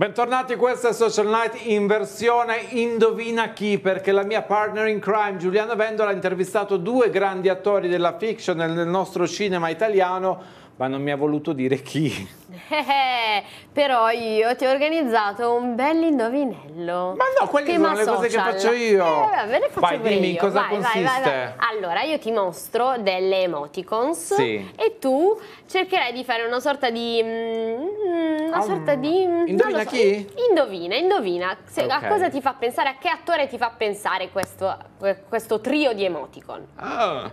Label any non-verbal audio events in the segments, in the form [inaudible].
Bentornati, questa è Social Night in versione indovina chi, perché la mia partner in crime Giuliana Vendola ha intervistato due grandi attori della fiction nel nostro cinema italiano ma non mi ha voluto dire chi. [laughs] Eh, eh, però io ti ho organizzato un bel indovinello. Ma no, quelle Tema sono le cose che faccio io. Eh, vabbè, le faccio vai, dimmi io. cosa vai, consiste. Vai, vai, allora, io ti mostro delle emoticons sì. e tu cercherai di fare una sorta di... Mh, mm, mm, una um, sorta di... Mm. Indovina so, chi? Indovina, indovina. Se, okay. A cosa ti fa pensare, a che attore ti fa pensare questo, questo trio di emoticon? Ah.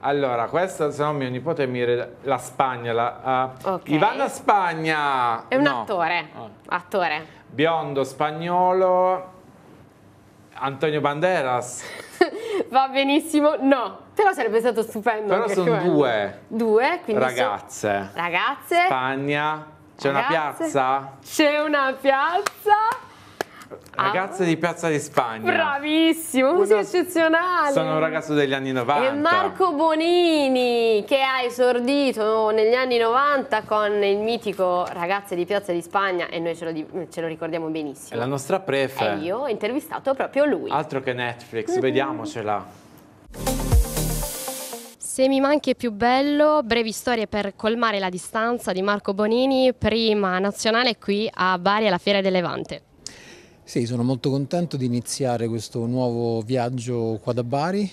Allora, questa se no mio nipote mi re... la Spagna, la, uh, okay. Ivana Spagna! È un no. attore, oh. attore. Biondo, spagnolo, Antonio Banderas. [laughs] Va benissimo, no, però sarebbe stato stupendo. Però sono due. Due, quindi... Ragazze. Sono... Ragazze. Spagna. C'è una piazza? C'è una piazza. Ah. Ragazze di Piazza di Spagna. Bravissimo, musica Uno, eccezionale. Sono un ragazzo degli anni 90. E Marco Bonini che ha esordito negli anni 90 con il mitico Ragazze di Piazza di Spagna e noi ce lo, ce lo ricordiamo benissimo. La nostra prefe. E io ho intervistato proprio lui. Altro che Netflix, mm -hmm. vediamocela. Se mi manchi è più bello, brevi storie per colmare la distanza di Marco Bonini, prima nazionale qui a Bari alla Fiera del Levante. Sì, sono molto contento di iniziare questo nuovo viaggio qua da Bari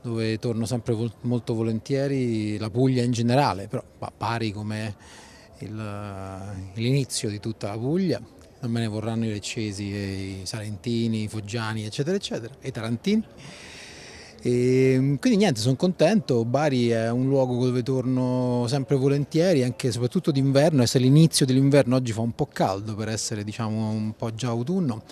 dove torno sempre molto volentieri, la Puglia in generale, però Bari come l'inizio di tutta la Puglia, non me ne vorranno i leccesi, i salentini, i foggiani eccetera eccetera, e i tarantini. E ehm, quindi niente, sono contento, Bari è un luogo dove torno sempre volentieri, anche soprattutto d'inverno, e se l'inizio dell'inverno oggi fa un po' caldo per essere diciamo un po' già autunno,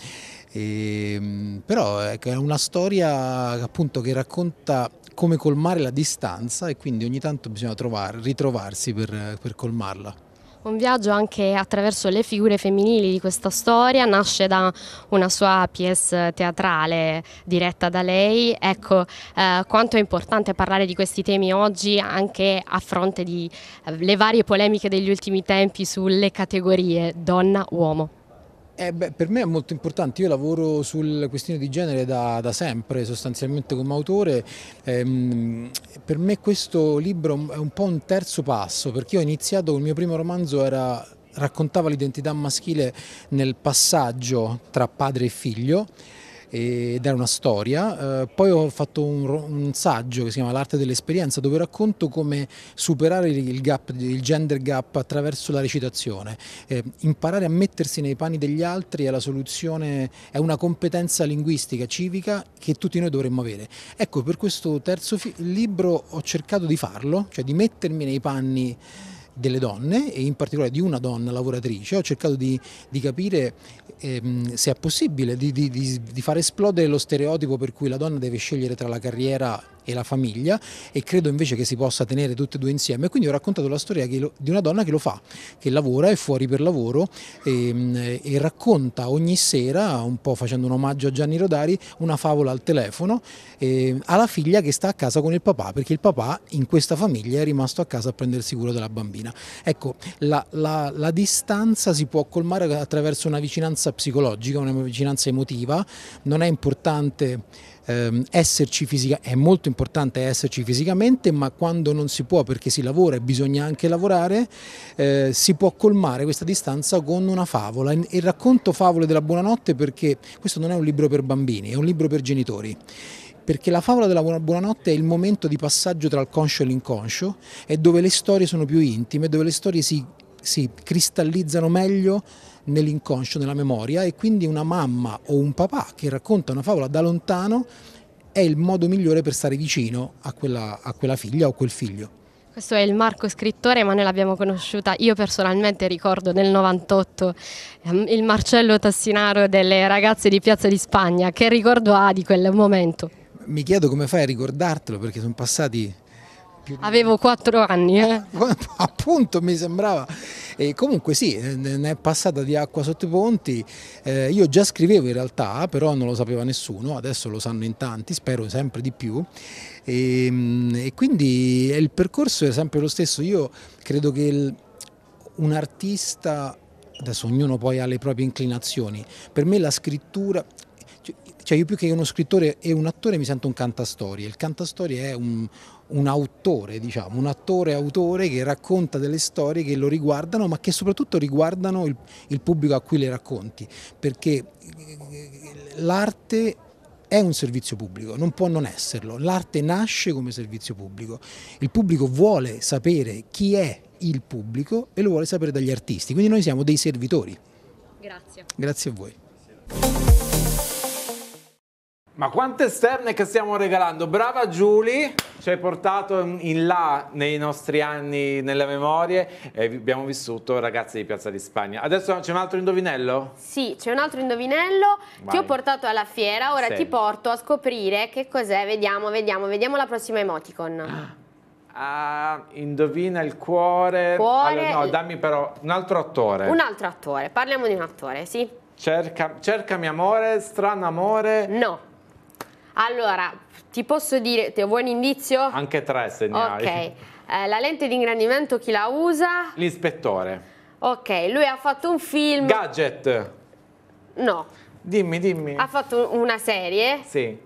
e, ehm, però ecco, è una storia appunto che racconta come colmare la distanza e quindi ogni tanto bisogna trovare, ritrovarsi per, per colmarla. Un viaggio anche attraverso le figure femminili di questa storia, nasce da una sua pièce teatrale diretta da lei. Ecco, eh, quanto è importante parlare di questi temi oggi anche a fronte delle eh, varie polemiche degli ultimi tempi sulle categorie donna-uomo. Eh beh, per me è molto importante, io lavoro sulle questioni di genere da, da sempre, sostanzialmente come autore. Ehm, per me questo libro è un po' un terzo passo, perché ho iniziato, il mio primo romanzo era, raccontava l'identità maschile nel passaggio tra padre e figlio ed era una storia. Eh, poi ho fatto un, un saggio che si chiama L'arte dell'esperienza dove racconto come superare il, gap, il gender gap attraverso la recitazione. Eh, imparare a mettersi nei panni degli altri è la soluzione, è una competenza linguistica, civica che tutti noi dovremmo avere. Ecco, per questo terzo libro ho cercato di farlo, cioè di mettermi nei panni delle donne e in particolare di una donna lavoratrice, ho cercato di, di capire ehm, se è possibile di, di, di far esplodere lo stereotipo per cui la donna deve scegliere tra la carriera e la famiglia e credo invece che si possa tenere tutte e due insieme. Quindi ho raccontato la storia di una donna che lo fa, che lavora, è fuori per lavoro e, ehm, e racconta ogni sera, un po' facendo un omaggio a Gianni Rodari, una favola al telefono eh, alla figlia che sta a casa con il papà, perché il papà in questa famiglia è rimasto a casa a prendersi cura della bambina. Ecco, la, la, la distanza si può colmare attraverso una vicinanza psicologica, una vicinanza emotiva, non è importante ehm, esserci fisicamente, è molto importante esserci fisicamente, ma quando non si può perché si lavora e bisogna anche lavorare, eh, si può colmare questa distanza con una favola. E racconto favole della buonanotte perché questo non è un libro per bambini, è un libro per genitori perché la favola della buonanotte è il momento di passaggio tra il conscio e l'inconscio, è dove le storie sono più intime, dove le storie si, si cristallizzano meglio nell'inconscio, nella memoria e quindi una mamma o un papà che racconta una favola da lontano è il modo migliore per stare vicino a quella, a quella figlia o quel figlio. Questo è il Marco scrittore, ma noi l'abbiamo conosciuta, io personalmente ricordo nel 98, ehm, il Marcello Tassinaro delle ragazze di Piazza di Spagna, che ricordo ha di quel momento? Mi chiedo come fai a ricordartelo perché sono passati più... Avevo quattro anni. Eh? [laughs] Appunto, mi sembrava. E comunque sì, eh, ne è passata di acqua sotto i ponti. Eh, io già scrivevo in realtà, però non lo sapeva nessuno, adesso lo sanno in tanti, spero sempre di più. E, ehm, e quindi il percorso è sempre lo stesso. Io credo che il, un artista adesso ognuno poi ha le proprie inclinazioni. Per me la scrittura, cioè io più che uno scrittore e un attore mi sento un cantastorie. Il cantastorie è un, un autore, diciamo, un attore-autore che racconta delle storie che lo riguardano, ma che soprattutto riguardano il, il pubblico a cui le racconti, perché eh, l'arte è un servizio pubblico, non può non esserlo. L'arte nasce come servizio pubblico. Il pubblico vuole sapere chi è il pubblico e lo vuole sapere dagli artisti, quindi noi siamo dei servitori. Grazie. Grazie a voi. Ma quante esterne che stiamo regalando? Brava Julie, ci hai portato in là nei nostri anni, nelle memorie e abbiamo vissuto ragazzi di Piazza di Spagna. Adesso c'è un altro indovinello? Sì, c'è un altro indovinello. Vai. Ti ho portato alla fiera, ora sì. ti porto a scoprire che cos'è. Vediamo, vediamo, vediamo la prossima emoticon. Ah, indovina il cuore. cuore allora, no, dammi però un altro attore. Un altro attore, parliamo di un attore, sì. Cerca, cercami amore, strano amore. No. Allora, ti posso dire, ti vuoi un indizio? Anche tre segnali. Ok, eh, la lente di ingrandimento chi la usa? L'ispettore. Ok, lui ha fatto un film... Gadget. No. Dimmi, dimmi. Ha fatto una serie. Sì.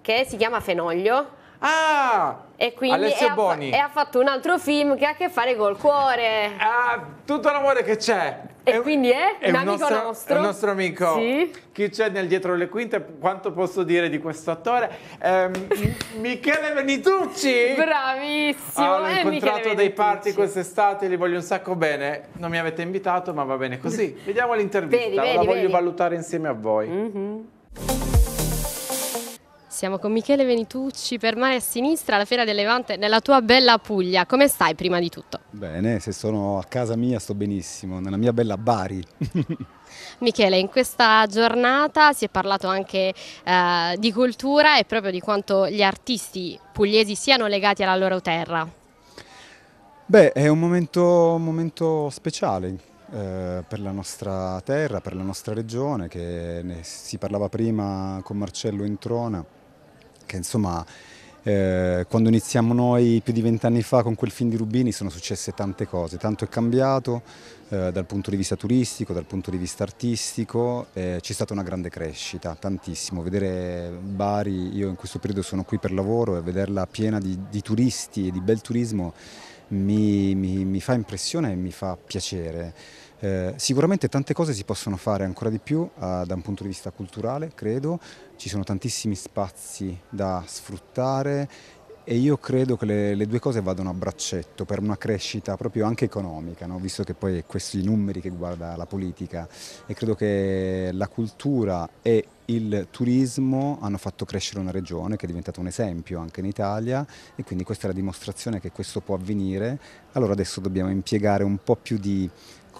Che si chiama Fenoglio. Ah! E quindi Alessio Boni. e ha fatto un altro film che ha a che fare col cuore. Ah, tutto l'amore che c'è. E quindi è, è un, amico nostro, nostro. È un nostro amico. Sì. Chi c'è nel dietro le quinte? Quanto posso dire di questo attore? Eh, Michele Venitucci! Bravissimo! Ho eh, l'ho incontrato dei party quest'estate, li voglio un sacco bene. Non mi avete invitato, ma va bene così. [laughs] Vediamo l'intervista, vedi, vedi, la voglio valutare insieme a voi. Mm-hmm. Siamo con Michele Venitucci per Mare a Sinistra alla Fiera del Levante nella tua bella Puglia. Come stai prima di tutto? Bene, se sono a casa mia sto benissimo, nella mia bella Bari. [laughs] Michele, in questa giornata si è parlato anche eh, di cultura e proprio di quanto gli artisti pugliesi siano legati alla loro terra. Beh, è un momento, un momento speciale eh, per la nostra terra, per la nostra regione, che si parlava prima con Marcello Introna, che insomma eh, quando iniziamo noi più di vent'anni fa con quel film di Rubini sono successe tante cose, tanto è cambiato eh, dal punto di vista turistico, dal punto di vista artistico, eh, c'è stata una grande crescita, tantissimo. Vedere Bari, io in questo periodo sono qui per lavoro e vederla piena di, di turisti e di bel turismo mi, mi, mi fa impressione e mi fa piacere. Eh, sicuramente tante cose si possono fare ancora di più eh, da un punto di vista culturale, credo, ci sono tantissimi spazi da sfruttare e io credo che le, le due cose vadano a braccetto per una crescita proprio anche economica, no? visto che poi è questi numeri che guarda la politica e credo che la cultura e il turismo hanno fatto crescere una regione che è diventata un esempio anche in Italia e quindi questa è la dimostrazione che questo può avvenire. Allora adesso dobbiamo impiegare un po' più di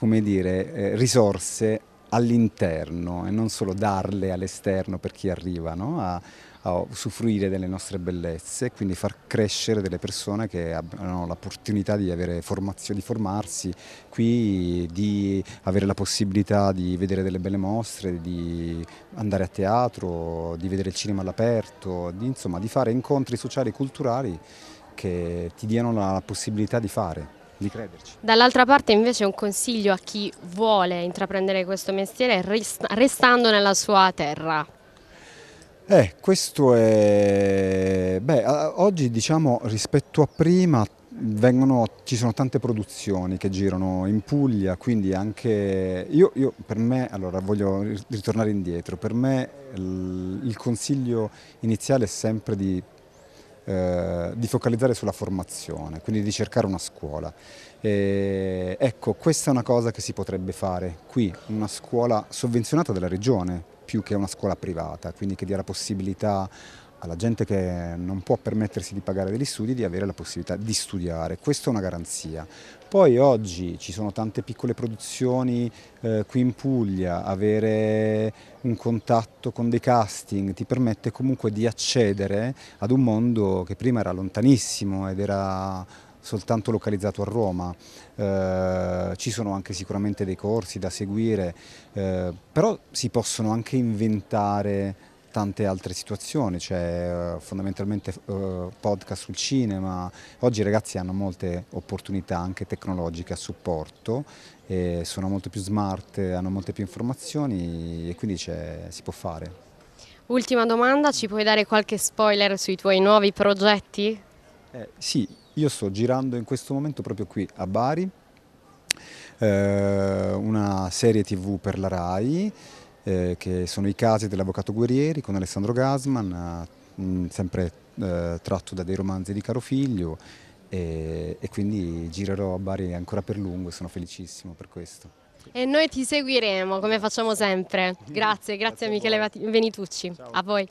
come dire, eh, risorse all'interno e non solo darle all'esterno per chi arriva no? a, a, usufruire delle nostre bellezze e quindi far crescere delle persone che hanno l'opportunità di, di, formarsi qui, di avere la possibilità di vedere delle belle mostre, di andare a teatro, di vedere il cinema all'aperto, di, insomma di fare incontri sociali e culturali che ti diano la possibilità di fare di crederci. Dall'altra parte invece un consiglio a chi vuole intraprendere questo mestiere restando nella sua terra. Eh, questo è... Beh, oggi diciamo rispetto a prima vengono, ci sono tante produzioni che girano in Puglia, quindi anche... Io, io per me, allora voglio ritornare indietro, per me il consiglio iniziale è sempre di eh, di focalizzare sulla formazione, quindi di cercare una scuola. E, ecco, questa è una cosa che si potrebbe fare qui, una scuola sovvenzionata dalla regione più che una scuola privata, quindi che dia la possibilità alla gente che non può permettersi di pagare degli studi di avere la possibilità di studiare, questa è una garanzia. Poi oggi ci sono tante piccole produzioni eh, qui in Puglia, avere un contatto con dei casting ti permette comunque di accedere ad un mondo che prima era lontanissimo ed era soltanto localizzato a Roma, eh, ci sono anche sicuramente dei corsi da seguire, eh, però si possono anche inventare tante altre situazioni, cioè eh, fondamentalmente eh, podcast sul cinema. Oggi i ragazzi hanno molte opportunità anche tecnologiche a supporto, sono molto più smart, hanno molte più informazioni e quindi cioè, si può fare. Ultima domanda, ci puoi dare qualche spoiler sui tuoi nuovi progetti? Eh, sì, io sto girando in questo momento proprio qui a Bari eh, una serie tv per la RAI eh, che sono i casi dell'avvocato Guerrieri con Alessandro Gasman, mh, mm, sempre eh, tratto da dei romanzi di Caro Figlio e, e quindi girerò a Bari ancora per lungo e sono felicissimo per questo. E noi ti seguiremo come facciamo sempre. [laughs] Grazie, grazie, grazie a Michele Venitucci. Ciao. A voi.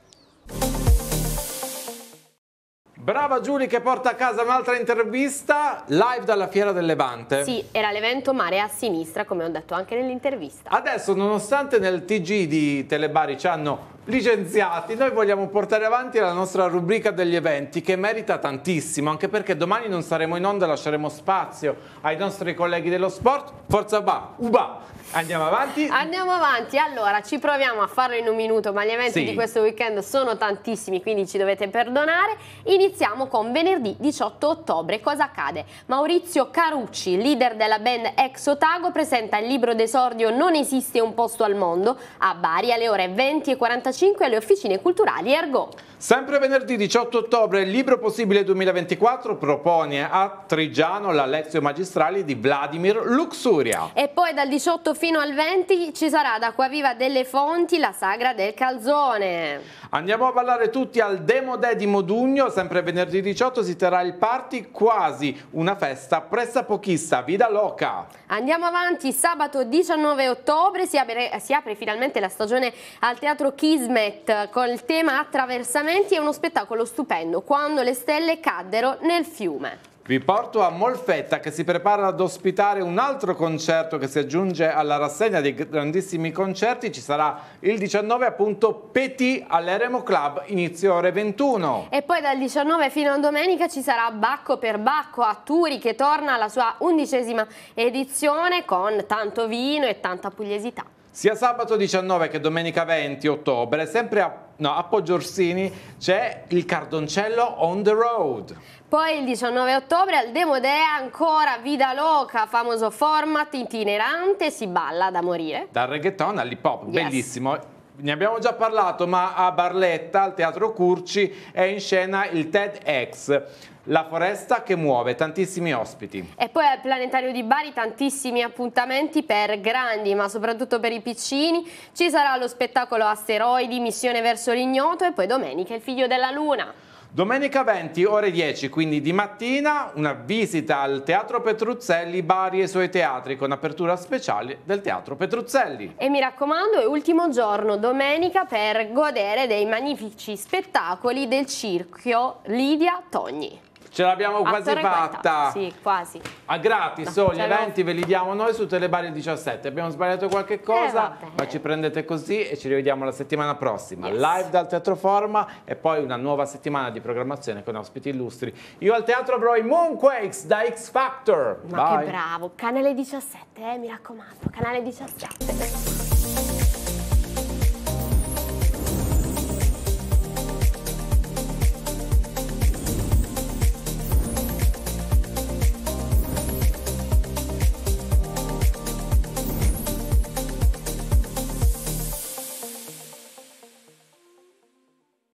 Brava Giulia che porta a casa un'altra intervista live dalla Fiera del Levante. Sì, era l'evento Mare a Sinistra, come ho detto anche nell'intervista. Adesso, nonostante nel TG di Telebari ci hanno Licenziati, noi vogliamo portare avanti la nostra rubrica degli eventi che merita tantissimo, anche perché domani non saremo in onda, lasceremo spazio ai nostri colleghi dello sport. Forza va, Uba! Andiamo avanti? Andiamo avanti, allora ci proviamo a farlo in un minuto, ma gli eventi sì. di questo weekend sono tantissimi, quindi ci dovete perdonare. Iniziamo con venerdì 18 ottobre. Cosa accade? Maurizio Carucci, leader della band Ex Otago, presenta il libro d'esordio Non esiste un posto al mondo a Bari alle ore 20 e 45 45 alle officine culturali Ergo. Sempre venerdì 18 ottobre il libro possibile 2024 propone a Trigiano la lezione magistrale di Vladimir Luxuria. E poi dal 18 fino al 20 ci sarà ad Acquaviva delle Fonti la sagra del calzone. Andiamo a ballare tutti al Demo Day di Modugno, sempre venerdì 18 si terrà il party quasi una festa pressa pochissa, vida loca. Andiamo avanti, sabato 19 ottobre si apre, si apre finalmente la stagione al Teatro Kismet con il tema Attraversamenti e uno spettacolo stupendo, Quando le stelle caddero nel fiume. Vi porto a Molfetta che si prepara ad ospitare un altro concerto che si aggiunge alla rassegna dei grandissimi concerti. Ci sarà il 19 appunto Petit all'Eremo Club, inizio ore 21. E poi dal 19 fino a domenica ci sarà Bacco per Bacco a Turi che torna alla sua undicesima edizione con tanto vino e tanta pugliesità. Sia sabato 19 che domenica 20 ottobre, sempre a no, a Poggio Orsini c'è il cardoncello on the road. Poi il 19 ottobre al Demodea ancora Vida Loca, famoso format itinerante, si balla da morire. Dal reggaeton all'hip hop, yes. bellissimo ne abbiamo già parlato, ma a Barletta, al Teatro Curci, è in scena il TEDx. La foresta che muove tantissimi ospiti. E poi al Planetario di Bari tantissimi appuntamenti per grandi ma soprattutto per i piccini. Ci sarà lo spettacolo Asteroidi, missione verso l'ignoto e poi domenica il figlio della luna. Domenica 20, ore 10, quindi di mattina, una visita al Teatro Petruzzelli, Bari e i suoi teatri, con apertura speciale del Teatro Petruzzelli. E mi raccomando, è ultimo giorno, domenica, per godere dei magnifici spettacoli del Circhio Lidia Togni. Ce l'abbiamo quasi fatta. Sì, quasi. A gratis, no, oh, gli eventi ve li diamo noi su Telebari 17. Abbiamo sbagliato qualche eh, cosa, eh, ma ci prendete così e ci rivediamo la settimana prossima. Yes. Live dal Teatro Forma e poi una nuova settimana di programmazione con ospiti illustri. Io al teatro avrò i Moonquakes da X Factor. Ma Bye. che bravo, canale 17, eh, mi raccomando, canale 17.